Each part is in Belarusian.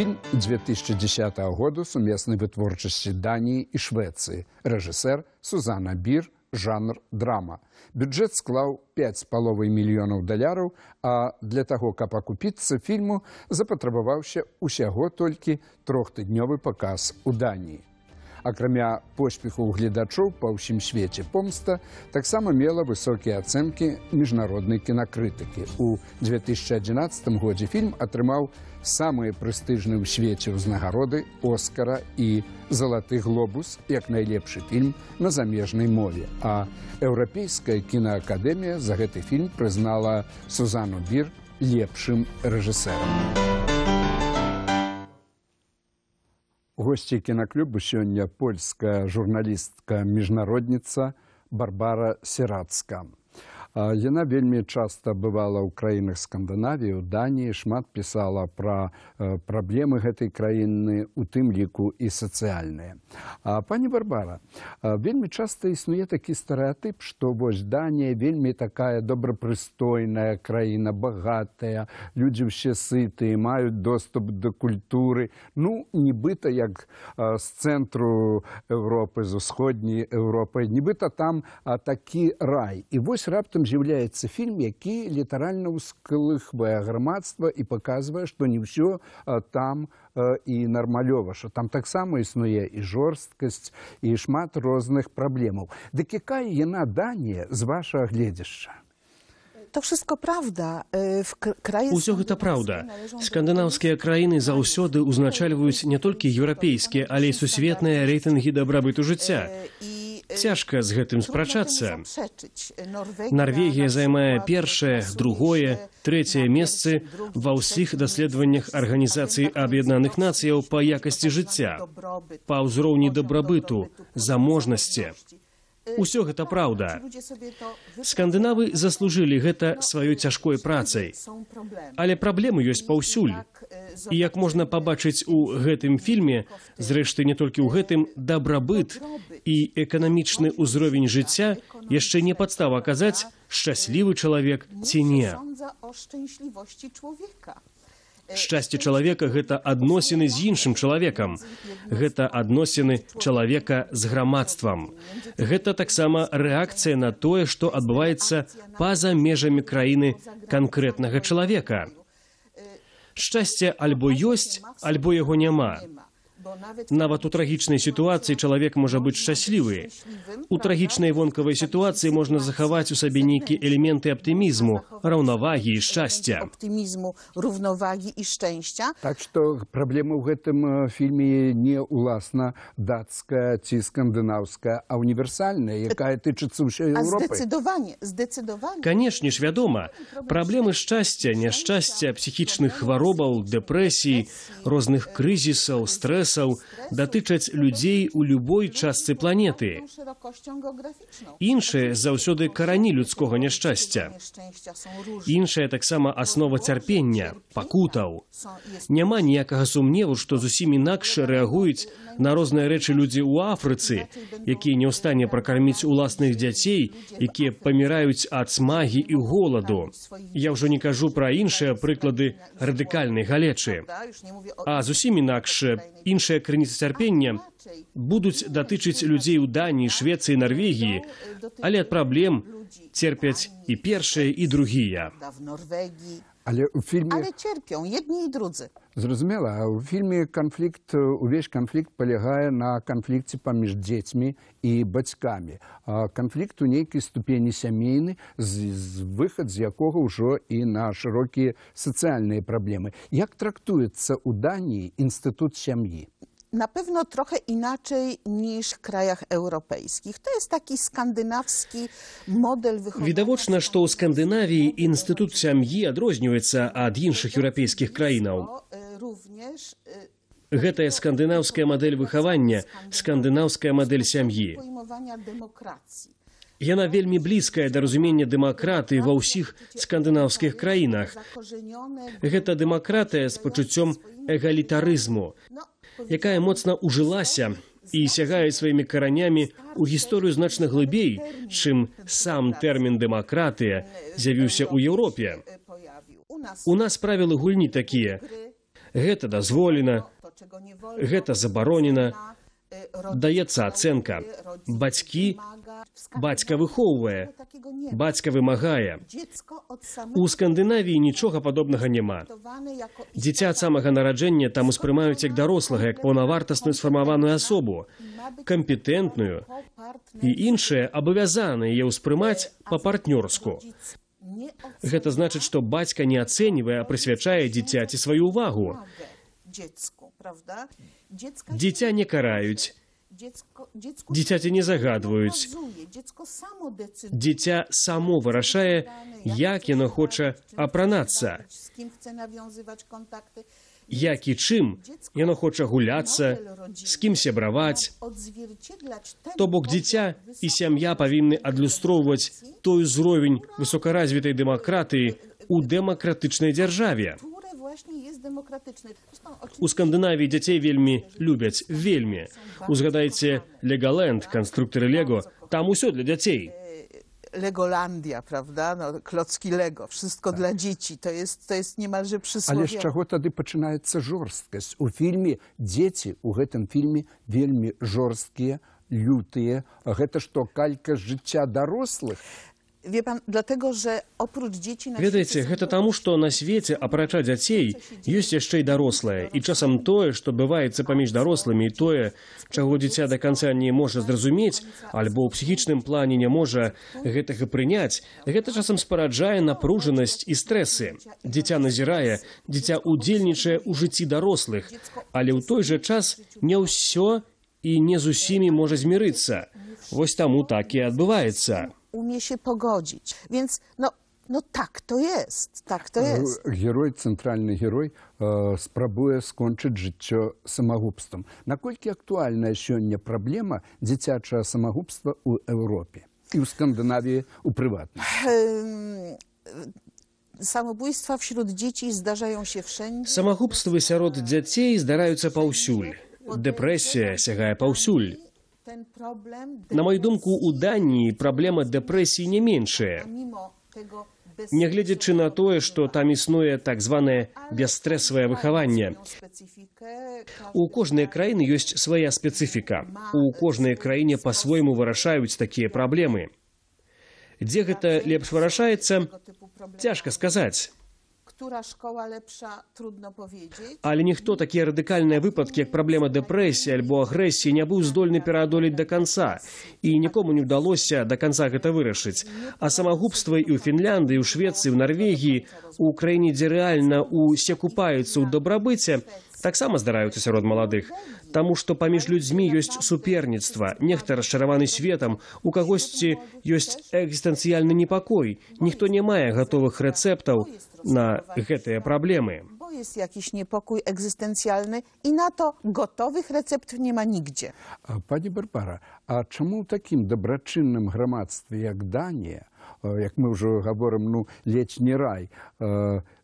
фільм 2010 году сумеснай вытворчасці даніі і швецыі рэжысэр сузана бір жанр драма бюджэт склаў пять паловай мільёнаў даляраў а для таго каб акупіцца фільму запатрабаваўся усяго толькі трохтыднёвы паказ у даніі акрамя поспеху гледачоў па ўсім свеце помста таксама мела высокія ацэнкі міжнароднай кінакрытыкі у 2011 годзе фільм атрымаў самыя прэстыжныя ў свеце ўзнагароды оскара і залаты глобус як найлепшы фільм на замежнай мове а еўрапейская кінаакадэмія за гэты фільм прызнала сузану бір лепшым рэжысэрам у госці кінаклубу сёння польская журналістка міжнародніца барбара серацкан Яна вельмі часта бывала ў краінах скандынавію, Даніі шмат пісала пра праблемы гэтай краіны, у тым ліку і сацыяльныя. Пані Барбара, вельмі часта існуе такі стэеатып, што вось Данія вельмі такая добрапрыстойная краіна, багатая, людзі ўсе сыты, маюць доступ да культуры, ну нібыта як з цэнтру Европы з усходняй Европы, нібыта там такі рай. І вось раптам фактам з'яўляецца фільм, які літаральна ўсклыхвае грамадства і паказвае, што не ўсё там і нармалёва, што там таксама існуе і жорсткасць і шмат розных праблемаў. Дык якая яна данія з вашага гледзяшча? То всё правда. Э, Усё гэта праўда. Скандынаўскія краіны заўсёды ўзначальваюць не толькі еўрапейскія, але і сусветныя рэйтынгі дабрабыту жыцця. Э, цяжка з гэтым спрачацца Нарвегія займае першае другое трэцяе месцы ва ўсіх даследаваннях арганізацыі аб'яднаных нацыяў па якасці жыцця па ўзроўні дабрабыту заможнасці Усё гэта праўда скандынавы заслужылі гэта сваёй цяжкой працай але праблемы ёсць паўсюль І як можна пабачыць у гэтым фільме зрэшты не толькі ў гэтым дабрабыт і эканамічны ўзровень жыцця яшчэ не падстава казаць шчаслівы чалавек ці не шчасце чалавека гэта адносіны з іншым чалавекам гэта адносіны чалавека з грамадствам гэта таксама рэакцыя на тое што адбываецца па-за межамі краіны канкрэтнага чалавека шчасце альбо ёсць альбо яго няма Нават у трагічнай сітуацыі чалавек можа быць шчаслівы. У трагічнай вонкавай сітуацыі можна захаваць у сабе нейкія элементы аптымізму, раўнавагі і шчасця. Аптымізму, раўнавагі і шчасця. Так што праблема ў гэтым э, фільме не ўласна дацкая ці скандынаўская, а універсальная, якая тычыцца ўсёй Еўропы. Канешне ж, вядома, праблемы шчасця, няшчасця, псіхічных хваробаў, дэпрэсій, розных э, крызісаў, стрэсаў стрэсаў датычаць людзей у любой частцы планеты. Іншыя заўсёды карані людскога няшчасця. Іншая таксама аснова цярпення, пакутаў. Няма ніякага сумневу, што зусім інакш рэагуюць на розныя рэчы людзі ў афрыцы, якія не ў стане пракарміць уласных дзяцей, якія паміраюць ад смагі і голаду. Я ўжо не кажу пра іншыя прыклады радыкальнай галечы. А зусім інакш іншыя іншыя крыніцы цярпення будуць датычыць людзей у даніі швецыі нарвегіі але ад праблем Cierpieć i pierwszy, i drugi ja. W Norwegii. Ale, w filmie... Ale cierpią jedni i drudzy. Зразумела, у фільме канфлікт увесь канфлікт палягае на канфлікце паміж дзецьмі і бацькамі. канфлікт у нейкай ступені сямейны з, з выхад з якога ўжо і на шырокія сацыяльныя праблемы. Як трактуецца ў даніі інстытут сям'і? na pewno trochę inaczej niż w krajach europejskich. To jest taki skandynawski model wychowania. Widoczne, że w Skandynawii instytucja MGI odróżniła od innych europejskich krajów. E, również... Гэта скандынаўская мадэль выхавання, скандынаўская мадэль сям'і. Яна вельмі блізкая да разумення дэмакраты ва ўсіх скандынаўскіх краінах. Гэта дэмакратыя з пачуццём эгалітарызму якая моцна ўжылася і сягае сваімі каранямі ў гісторыю значна глыбей, чым сам тэрмін дэмакратыя з'явіўся ў Еўропе. У нас правілы гульні такія. Гэта дазволена, гэта забаронена, даецца ацэнка бацькі бацька выхоўвае бацька вымагае у скандынавіі нічога падобнага няма дзіця ад самага нараджэння там успрымаюць як дарослага як паўнавартасную сфармаваную асобу кампетэнтную і іншыя абавязаныя яе ўспрымаць па партнёрску гэта значыць што бацька не ацэньвае а прысвячае дзіцяці сваю увагу Дзіця не караюць. Дзіцяці не загадваюць. Дзіця само вырашае, як яно хоча апранацца. Як і чым яно хоча гуляцца, з кім сябраваць. То бок дзіця і сям'я павінны адлюстроўваць той узровень высокаразвітай дэмакратыі ў дэмакратычнай дзяржаве. У Скандынавіі дзяцей вельмі любяць вельмі. Узгадайце Леголэнд, канструктары Лего, там усё для дзяцей. Леголандія, правда, ну, клоцкі Лего, всё для дзеці, то есть немалже прыслове. Але з чаго тады пачынаецца жорсткасць? У фільме дзеці у гэтым фільме вельмі жорсткія, лютыя. Гэта што, калька жыцця дарослых? Ведаеце, гэта таму, што на свеце апрача дзяцей ёсць яшчэ і дарослае. і часам тое, што бываецца паміж дарослымі і тое, чаго дзіця да канца не можа зразумець, альбо ў псіхічным плане не можа гэтага прыняць, гэта часам спараджае напружанасць і стрэсы. Дзіця назірае, дзіця ўдзельнічае ў жыцці дарослых, але ў той жа час не ўсё і не з усімі можа змірыцца. Вось таму так і адбываецца umie się pogodzić. Więc no, no tak to jest, tak to e, jest. Герой, центральный герой, спробуя скончить життя самогубством. Накольки актуальна сьогодні проблема дитячого самогубства у Європі і у Скандинавії у приватності? Самогубства серед дітей здаряються всюди. Самогубства серед дітей здаряються повсюль. Депресія сягає повсюль. На мою думку, у Даніі праблема дэпрэсіі не меншая. Нягледзячы на тое, што там існуе так званае бясстрэсавае выхаванне. У кожнай краіны ёсць свая спецыфіка. У кожнай краіне па-свойму вырашаюць такія праблемы. Дзе так, гэта лепш вырашаецца, цяжка сказаць. Але ніхто такія радыкальныя выпадкі, як праблема дэпрэсіі альбо агрэсіі не быў здольны пераадолець да канца. І нікому не ўдалося да канца гэта вырашыць. А самагубства і ў Фінлянды, у Швецыі, у Нарвегіі, у краіне, дзе рэальна усе купаюцца ў дабрабыце, таксама здараюцца сярод маладых Таму што паміж людзьмі ёсць суперніцтва нехта расчараваны светам у кагосьці ёсць экзістэнцыяльны непакой ніхто не мае гатовых рэцэптаў на гэтыя праблемы які непакой экзістэнцыяльны і на то готовых рэцэптаў няма нігдзе пані барбара а чаму такім дабрачынным грамадстве як данія як мы ўжо гаворым ну ледзь не рай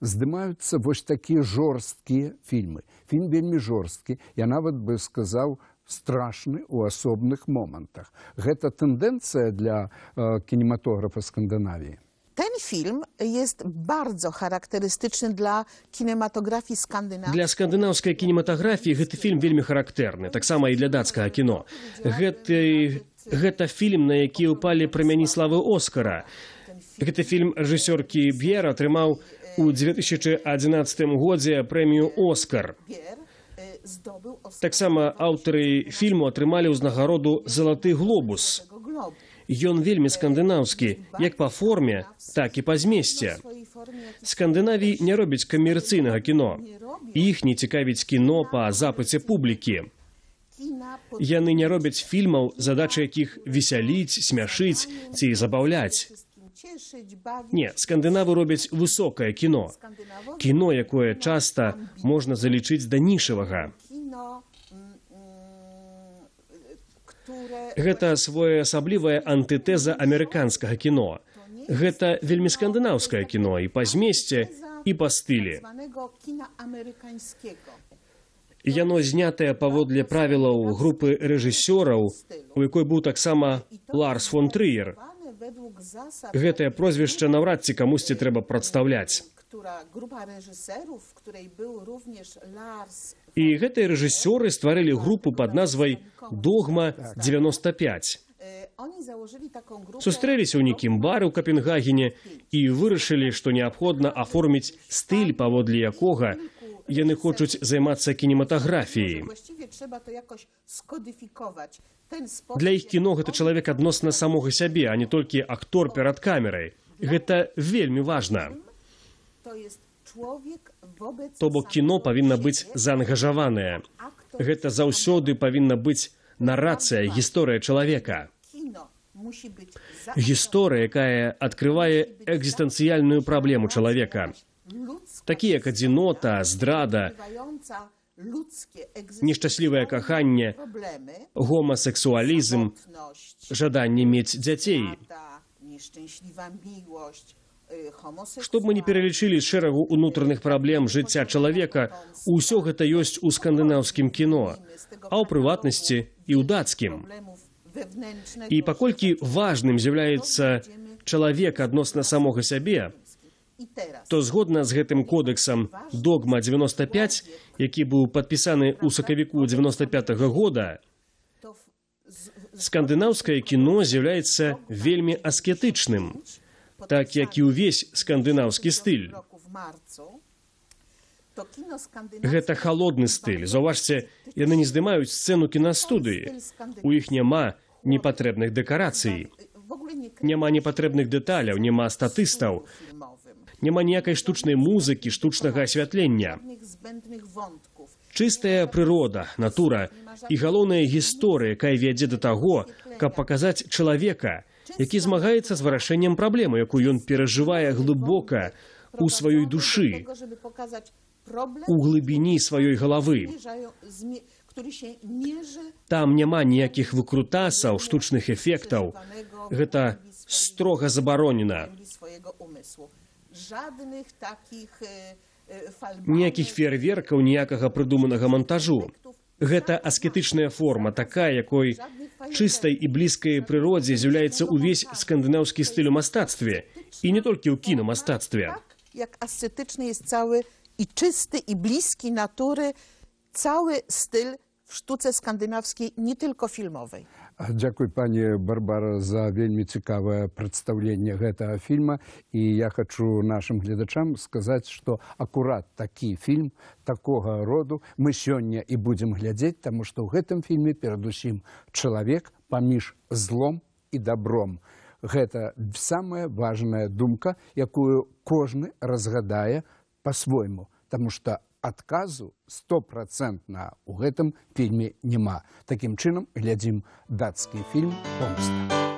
здымаюцца вось такія жорсткія фільмы фільм вельмі жорсткі я нават бы сказаў страшны у асобных момантах гэта тэндэнцыя для э, кінематографа скандынавіі Ten film jest bardzo charakterystyczny dla kinematografii skandynawskiej. Dla skandynawskiej kinematografii ten film jest bardzo charakterny, tak samo i dla dackiego kino. Gety, gety film, na jaki upali premieni sławy Oscara. Gety film reżyserki Biera trzymał У 2011 годзе прэмію «Оскар». Таксама аўтары фільму атрымалі ўзнагароду «Золаты глобус». Ён вельмі скандынаўскі, як па форме, так і па змесце. Скандынаві не робіць камерцыйнага кіно. Іх не цікавіць кіно па запыце публікі. Яны не робяць фільмаў, задача якіх весяліць, смяшыць ці забаўляць. Не, скандинавы робяць высокае кіно. Кіно, якое часта можна залічыць да нішавага. Гэта своеасаблівая антытэза амерыканскага кіно. Гэта вельмі скандынаўскае кіно і па змесце і па стылі. Яно знятае паводле правілаў групы рэжысёраў, у якой быў таксама Ларс фон Трыер. Гэтае прозвішча наўрад ці камусьці трэба прадстаўляць. І гэтыя рэжысёры стварылі групу пад назвай Догма 95. Э, Сустрэліся ў нейкім бары ў капенгагене і вырашылі, што неабходна аформіць стыль паводле якога яны хочуць займацца кінематаграфіяй для іх кіно гэта чалавек адносна самога сябе а не толькі актор перад камерай гэта вельмі важна то бок кіно павінна быць заангажаванае гэта заўсёды павінна быць нарацыя гісторыя чалавека гісторыя якая адкрывае экзістэнцыяльную праблему чалавека такія як адзінота, здрада, нешчаслівае каханне, гомасексуалізм, жаданне мець дзяцей. Э, Што б мы не пералічылі шэрагу ўнутраных праблем жыцця чалавека, усё гэта ёсць у скандынаўскім кіно, а ў прыватнасці і ў дацкім. І паколькі важным з'яўляецца чалавек адносна самога сябе, то згодна з гэтым кодексам догма 95 які быў падпісаны ў сакавіку 95 -го года скандынаўскае кіно з'яўляецца вельмі аскетычным так як і ўвесь скандынаўскі стыль гэта холодны стыль заўважце яны не здымаюць сцэну кінастудыі у іх няма непатрэбных дэкарацый няма непатрэбных дэталяў няма статыстаў няма ніякай штучнай музыкі штучнага асвятлення Чыстая прырода, натура і галоўная гісторыя, якая вядзе да таго, каб паказаць чалавека, які змагаецца з вырашэннем праблемы, якую ён перажывае глыбока у сваёй душы у глыбіні сваёй галавы. Там няма ніякіх выкрутасаў, штучных эфектаў. Гэта строга забаронена жадных таких э, э, ніякіх фейерверкаў ніякага прыдуманага монтажу гэта аскетычная форма такая якой чыстай і блізкай прыродзе з'яўляецца ўвесь скандынаўскі стылю мастацтве і не толькі ў кінамастацтве так, як асцетычны есть цалы і чысты і блізкі натуры цалы стыль штуцы скандынаўскі не тылько фільмовай Дякуй пані Барбара за вельмі цікавае прадстаўленне гэтага фільма і я хачу нашым гледачам сказаць, што акурат такі фільм такога роду мы сёння і будзем глядзець, таму што ў гэтым фільме перадусім чалавек паміж злом і добром. Гэта самая важная думка, якую кожны разгадае па-свойму, Таму што адказу стопроцентна у гэтым фільме няма. Такім чынам глядзім дацкі фільм помста.